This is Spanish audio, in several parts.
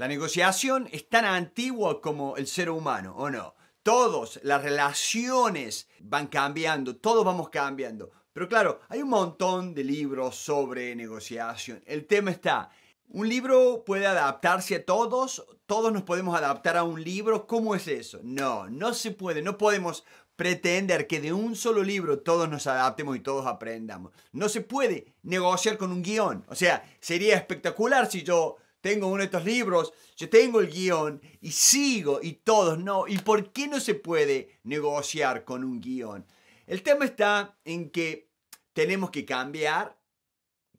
La negociación es tan antigua como el ser humano, ¿o no? Todos, las relaciones van cambiando, todos vamos cambiando. Pero claro, hay un montón de libros sobre negociación. El tema está, un libro puede adaptarse a todos, todos nos podemos adaptar a un libro, ¿cómo es eso? No, no se puede, no podemos pretender que de un solo libro todos nos adaptemos y todos aprendamos. No se puede negociar con un guión. O sea, sería espectacular si yo tengo uno de estos libros, yo tengo el guión y sigo y todos no. ¿Y por qué no se puede negociar con un guión? El tema está en que tenemos que cambiar,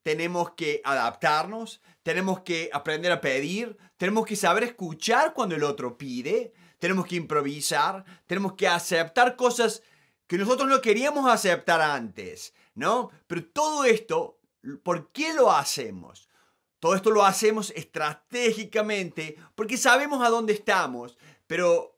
tenemos que adaptarnos, tenemos que aprender a pedir, tenemos que saber escuchar cuando el otro pide, tenemos que improvisar, tenemos que aceptar cosas que nosotros no queríamos aceptar antes, ¿no? Pero todo esto, ¿por qué lo hacemos? Todo esto lo hacemos estratégicamente porque sabemos a dónde estamos, pero,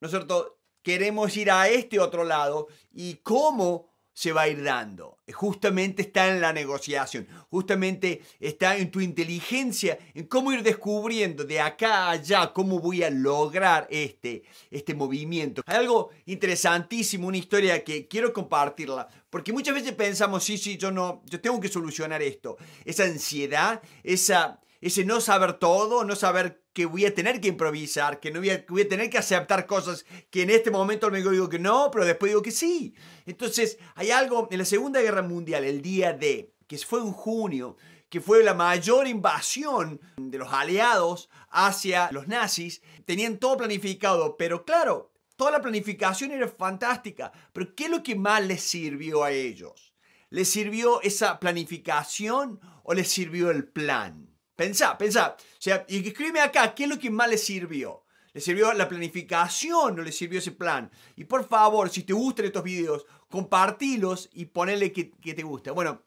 ¿no cierto? Queremos ir a este otro lado y cómo se va a ir dando. Justamente está en la negociación, justamente está en tu inteligencia, en cómo ir descubriendo de acá a allá cómo voy a lograr este, este movimiento. Hay algo interesantísimo, una historia que quiero compartirla, porque muchas veces pensamos, sí, sí, yo no, yo tengo que solucionar esto. Esa ansiedad, esa ese no saber todo, no saber que voy a tener que improvisar, que, no voy, a, voy a tener que aceptar cosas que en este momento me digo que no, pero después digo que sí. Entonces, hay algo en la Segunda Guerra Mundial, el día de, que fue en junio, que fue la mayor invasión de los aliados hacia los nazis. Tenían todo planificado, pero claro, toda la planificación era fantástica, pero ¿qué es lo que más les sirvió a ellos? ¿Les sirvió esa planificación o les sirvió el plan? Pensá, pensá. O sea, y escríbeme acá, ¿qué es lo que más le sirvió? ¿Le sirvió la planificación? o le sirvió ese plan? Y por favor, si te gustan estos videos, compartilos y ponele que, te gusta. Bueno,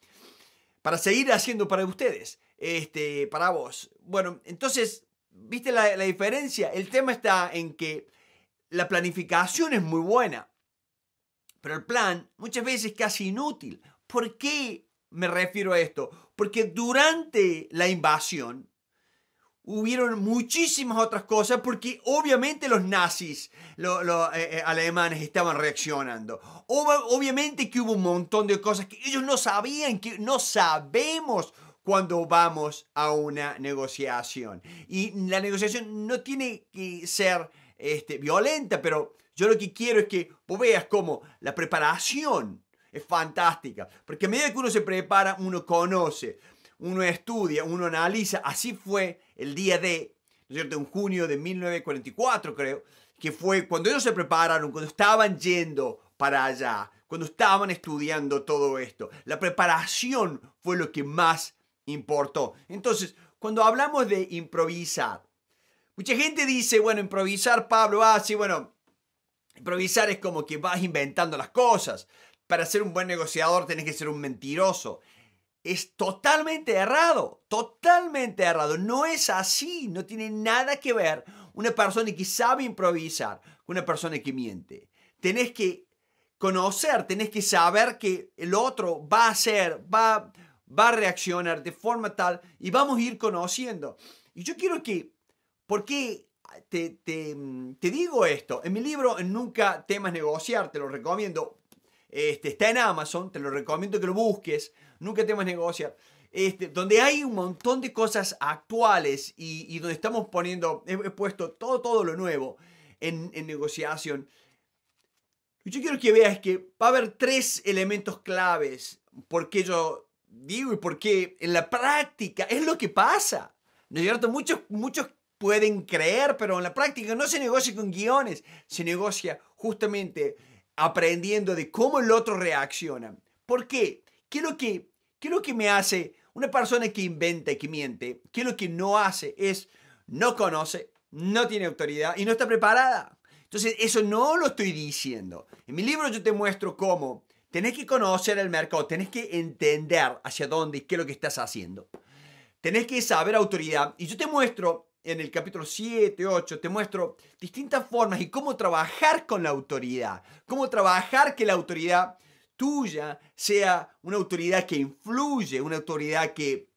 para seguir haciendo para ustedes, este, para vos. Bueno, entonces, ¿viste la, la diferencia? El tema está en que la planificación es muy buena, pero el plan muchas veces es casi inútil. ¿Por qué me refiero a esto? porque durante la invasión hubieron muchísimas otras cosas porque obviamente los nazis, los, eh, eh, alemanes estaban reaccionando. obviamente que hubo un montón de cosas que ellos no sabían, que no sabemos cuando vamos a una negociación. Y la negociación no tiene que ser este, violenta, pero yo lo que quiero es que veas cómo la preparación es fantástica, porque a medida que uno se prepara, uno conoce, uno estudia, uno analiza, así fue el día de, ¿no cierto?, en junio de 1944 creo, que fue cuando ellos se prepararon, cuando estaban yendo para allá, cuando estaban estudiando todo esto. La preparación fue lo que más importó. Entonces, cuando hablamos de improvisar, mucha gente dice, bueno, improvisar, Pablo, ah, sí, bueno, improvisar es como que vas inventando las cosas para ser un buen negociador tenés que ser un mentiroso. Es totalmente errado, totalmente errado. No es así, no tiene nada que ver una persona que sabe improvisar con una persona que miente. Tenés que conocer, tenés que saber que el otro va a hacer, va, va a reaccionar de forma tal y vamos a ir conociendo. Y yo quiero que, ¿por qué te, te digo esto? En mi libro Nunca temas negociar, te lo recomiendo, este, está en Amazon, te lo recomiendo que lo busques. Nunca temas negociar. Este, donde hay un montón de cosas actuales y, donde estamos poniendo, he, puesto todo, todo lo nuevo en, negociación. Lo yo quiero que veas que va a haber tres elementos claves porque yo digo y porque en la práctica es lo que pasa. ¿No cierto? Muchos, muchos pueden creer, pero en la práctica no se negocia con guiones, se negocia justamente aprendiendo de cómo el otro reacciona. ¿Por qué? ¿Qué es lo que, qué lo que me hace una persona que inventa y que miente? ¿Qué es lo que no hace? Es no conoce, no tiene autoridad y no está preparada. Entonces, eso no lo estoy diciendo. En mi libro yo te muestro cómo tenés que conocer el mercado, tenés que entender hacia dónde y qué es lo que estás haciendo. Tenés que saber autoridad. Y yo te muestro en el capítulo 7, 8, te muestro distintas formas y cómo trabajar con la autoridad, cómo trabajar que la autoridad tuya sea una autoridad que influye, una autoridad que,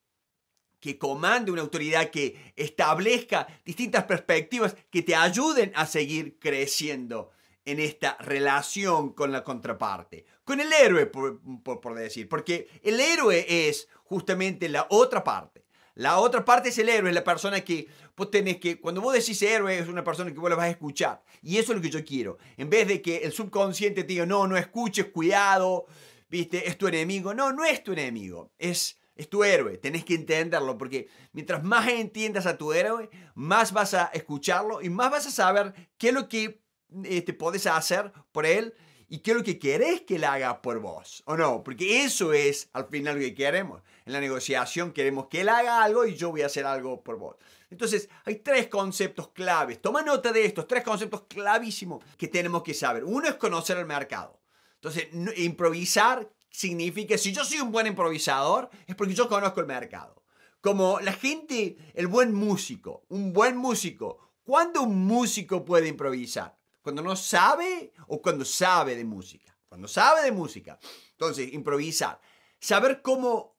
que comande, una autoridad que establezca distintas perspectivas que te ayuden a seguir creciendo en esta relación con la contraparte, con el héroe, por, por decir, porque el héroe es justamente la otra parte la otra parte es el héroe, es la persona que vos tenés que, cuando vos decís héroe, es una persona que vos la vas a escuchar. Y eso es lo que yo quiero. En vez de que el subconsciente te diga, no, no escuches, cuidado, viste, es tu enemigo. No, no es tu enemigo, es, es tu héroe. Tenés que entenderlo, porque mientras más entiendas a tu héroe, más vas a escucharlo y más vas a saber qué es lo que te este, podés hacer por él y qué es lo que querés que él haga por vos, ¿o no? Porque eso es al final lo que queremos en la negociación queremos que él haga algo y yo voy a hacer algo por vos. Entonces, hay tres conceptos claves. Toma nota de estos tres conceptos clavísimos que tenemos que saber. Uno es conocer el mercado. Entonces, improvisar significa, si yo soy un buen improvisador, es porque yo conozco el mercado. Como la gente, el buen músico, un buen músico. ¿Cuándo un músico puede improvisar? ¿Cuando no sabe o cuando sabe de música? Cuando sabe de música. Entonces, improvisar. Saber cómo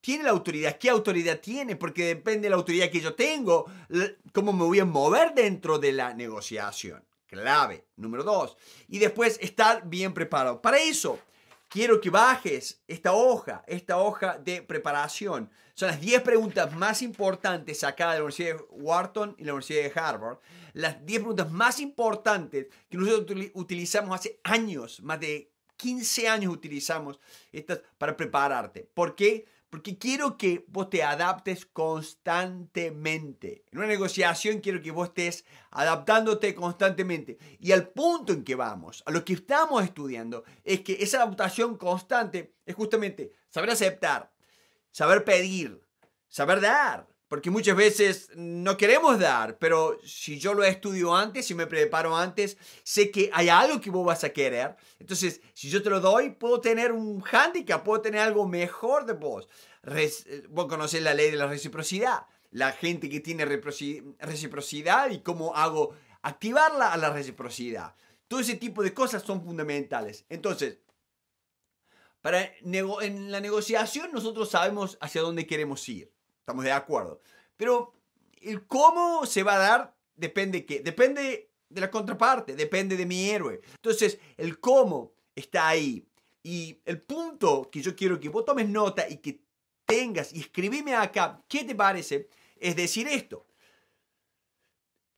tiene la autoridad, qué autoridad tiene, porque depende de la autoridad que yo tengo, cómo me voy a mover dentro de la negociación. Clave, número dos. Y después estar bien preparado. Para eso, quiero que bajes esta hoja, esta hoja de preparación. Son las 10 preguntas más importantes sacadas de la Universidad de Wharton y la Universidad de Harvard. Las 10 preguntas más importantes que nosotros utilizamos hace años, más de 15 años utilizamos estas para prepararte. ¿Por qué? Porque quiero que vos te adaptes constantemente. En una negociación quiero que vos estés adaptándote constantemente. Y al punto en que vamos, a lo que estamos estudiando, es que esa adaptación constante es justamente saber aceptar, saber pedir, saber dar, porque muchas veces no queremos dar, pero si yo lo estudio antes, si me preparo antes, sé que hay algo que vos vas a querer. Entonces, si yo te lo doy, puedo tener un hándicap, puedo tener algo mejor de vos. Eh, vos conocés la ley de la reciprocidad. La gente que tiene reciprocidad y cómo hago activarla a la reciprocidad. Todo ese tipo de cosas son fundamentales. Entonces, para en la negociación nosotros sabemos hacia dónde queremos ir. Estamos de acuerdo. Pero el cómo se va a dar depende qué. Depende de la contraparte, depende de mi héroe. Entonces, el cómo está ahí. Y el punto que yo quiero que vos tomes nota y que tengas y escribime acá qué te parece es decir esto.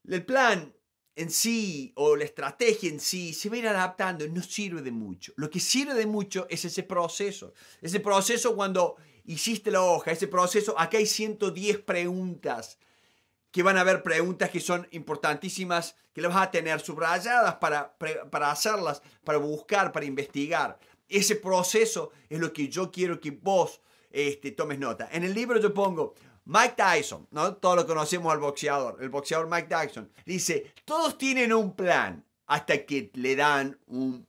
El plan en sí o la estrategia en sí se va a ir adaptando, no sirve de mucho. Lo que sirve de mucho es ese proceso. Ese proceso cuando hiciste la hoja, ese proceso, acá hay 110 preguntas que van a haber preguntas que son importantísimas, que las vas a tener subrayadas para, hacerlas, para buscar, para investigar. Ese proceso es lo que yo quiero que vos este, tomes nota. En el libro yo pongo, Mike Tyson, ¿no? Todos lo conocemos al boxeador, el boxeador Mike Tyson. Dice, todos tienen un plan hasta que le dan un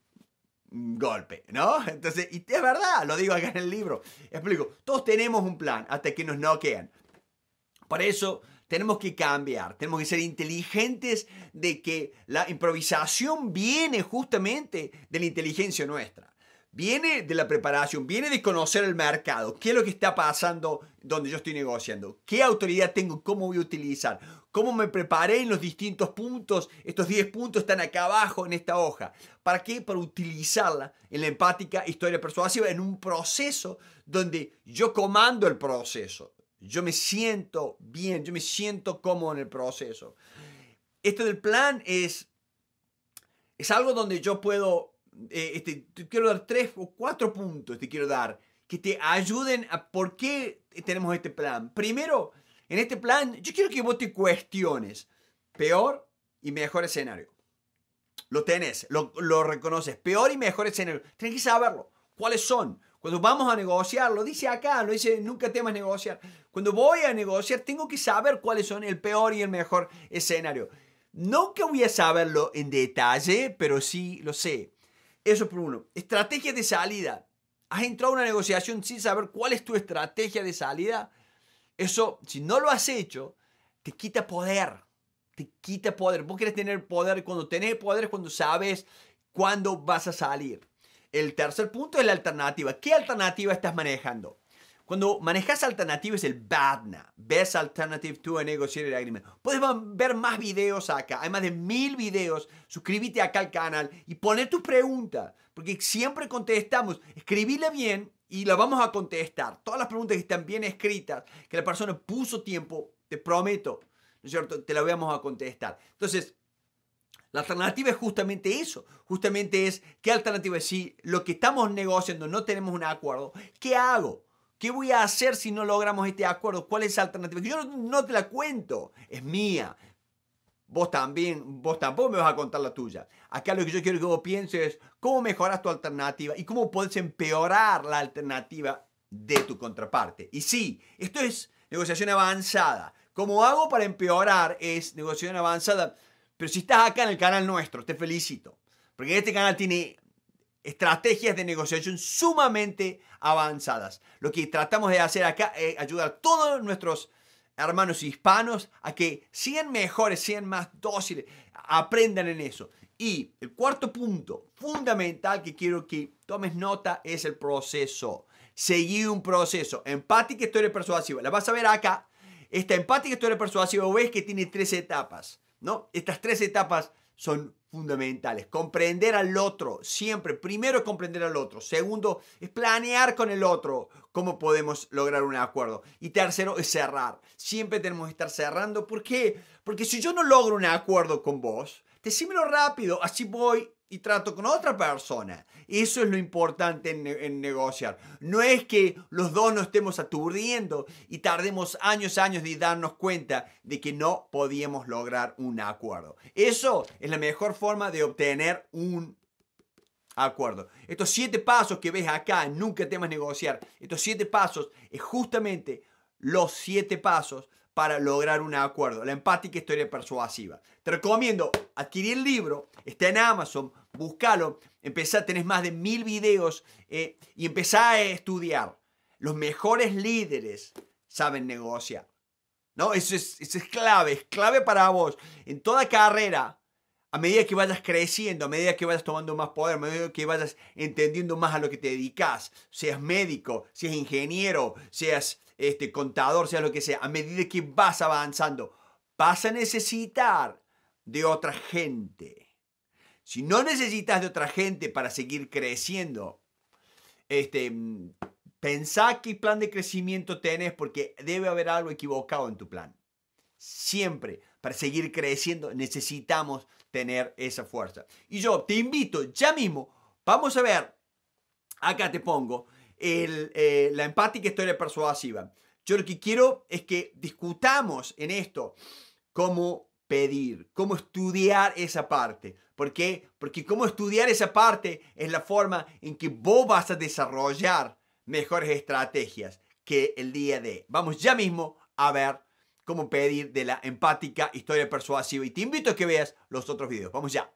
golpe, ¿no? Entonces, y es verdad, lo digo acá en el libro. Explico, todos tenemos un plan hasta que nos noquean. Por eso tenemos que cambiar, tenemos que ser inteligentes de que la improvisación viene justamente de la inteligencia nuestra. Viene de la preparación, viene de conocer el mercado, qué es lo que está pasando donde yo estoy negociando, qué autoridad tengo, cómo voy a utilizar, cómo me preparé en los distintos puntos, estos 10 puntos están acá abajo en esta hoja. ¿Para qué? Para utilizarla en la empática historia persuasiva, en un proceso donde yo comando el proceso, yo me siento bien, yo me siento cómodo en el proceso. Esto del plan es, es algo donde yo puedo eh, este, quiero dar tres o cuatro puntos, te quiero dar, que te ayuden a por qué tenemos este plan. Primero, en este plan, yo quiero que vos te cuestiones. Peor y mejor escenario. Lo tenés, lo, lo reconoces. Peor y mejor escenario. Tienes que saberlo. ¿Cuáles son? Cuando vamos a negociar, lo dice acá, lo dice nunca temas negociar. Cuando voy a negociar, tengo que saber cuáles son el peor y el mejor escenario. No que voy a saberlo en detalle, pero sí lo sé. Eso por uno. Estrategia de salida. ¿Has entrado a una negociación sin saber cuál es tu estrategia de salida? Eso, si no lo has hecho, te quita poder. Te quita poder. Vos querés tener poder. Cuando tenés poder es cuando sabes cuándo vas a salir. El tercer punto es la alternativa. ¿Qué alternativa estás manejando? Cuando manejas alternativas, el BADNA, Best Alternative to a Negotiated Agreement. Puedes ver más videos acá, hay más de mil videos. Suscríbete acá al canal y poné tu pregunta. porque siempre contestamos. Escribile bien y la vamos a contestar. Todas las preguntas que están bien escritas, que la persona puso tiempo, te prometo, ¿no es cierto? Te la vamos a contestar. Entonces, la alternativa es justamente eso. Justamente es, ¿qué alternativa es? Si lo que estamos negociando no tenemos un acuerdo, ¿qué hago? ¿Qué voy a hacer si no logramos este acuerdo? ¿Cuál es la alternativa? Yo no, te la cuento, es mía. Vos también, vos tampoco me vas a contar la tuya. Acá lo que yo quiero que vos pienses es cómo mejoras tu alternativa y cómo puedes empeorar la alternativa de tu contraparte. Y sí, esto es negociación avanzada. Como hago para empeorar es negociación avanzada. Pero si estás acá en el canal nuestro, te felicito. Porque este canal tiene estrategias de negociación sumamente avanzadas. Lo que tratamos de hacer acá es ayudar a todos nuestros hermanos hispanos a que sean mejores, sean más dóciles, aprendan en eso. Y el cuarto punto fundamental que quiero que tomes nota es el proceso. Seguir un proceso. Empática historia persuasiva. La vas a ver acá. Esta empática historia persuasiva ves que tiene tres etapas. ¿no? Estas tres etapas son fundamentales. Comprender al otro, siempre, primero es comprender al otro, segundo es planear con el otro cómo podemos lograr un acuerdo y tercero es cerrar. Siempre tenemos que estar cerrando, ¿por qué? Porque si yo no logro un acuerdo con vos, decímelo rápido, así voy y trato con otra persona. Eso es lo importante en, negociar. No es que los dos nos estemos aturdiendo y tardemos años, y años de darnos cuenta de que no podíamos lograr un acuerdo. Eso es la mejor forma de obtener un acuerdo. Estos siete pasos que ves acá, nunca temas negociar. Estos siete pasos es justamente los siete pasos para lograr un acuerdo. La empática historia persuasiva. Te recomiendo adquirir el libro, está en Amazon, Buscalo, empezá, tenés más de mil videos eh, y empezá a estudiar. Los mejores líderes saben negociar. ¿no? Eso es, clave, es clave para vos. En toda carrera, a medida que vayas creciendo, a medida que vayas tomando más poder, a medida que vayas entendiendo más a lo que te dedicas, seas médico, seas ingeniero, seas este, contador, seas lo que sea, a medida que vas avanzando, vas a necesitar de otra gente. Si no necesitas de otra gente para seguir creciendo, este, pensá qué plan de crecimiento tenés porque debe haber algo equivocado en tu plan. Siempre, para seguir creciendo, necesitamos tener esa fuerza. Y yo te invito ya mismo, vamos a ver, acá te pongo el, eh, la empática historia persuasiva. Yo lo que quiero es que discutamos en esto como pedir, cómo estudiar esa parte. ¿Por qué? Porque cómo estudiar esa parte es la forma en que vos vas a desarrollar mejores estrategias que el día de. Vamos ya mismo a ver cómo pedir de la empática historia persuasiva y te invito a que veas los otros videos. Vamos ya.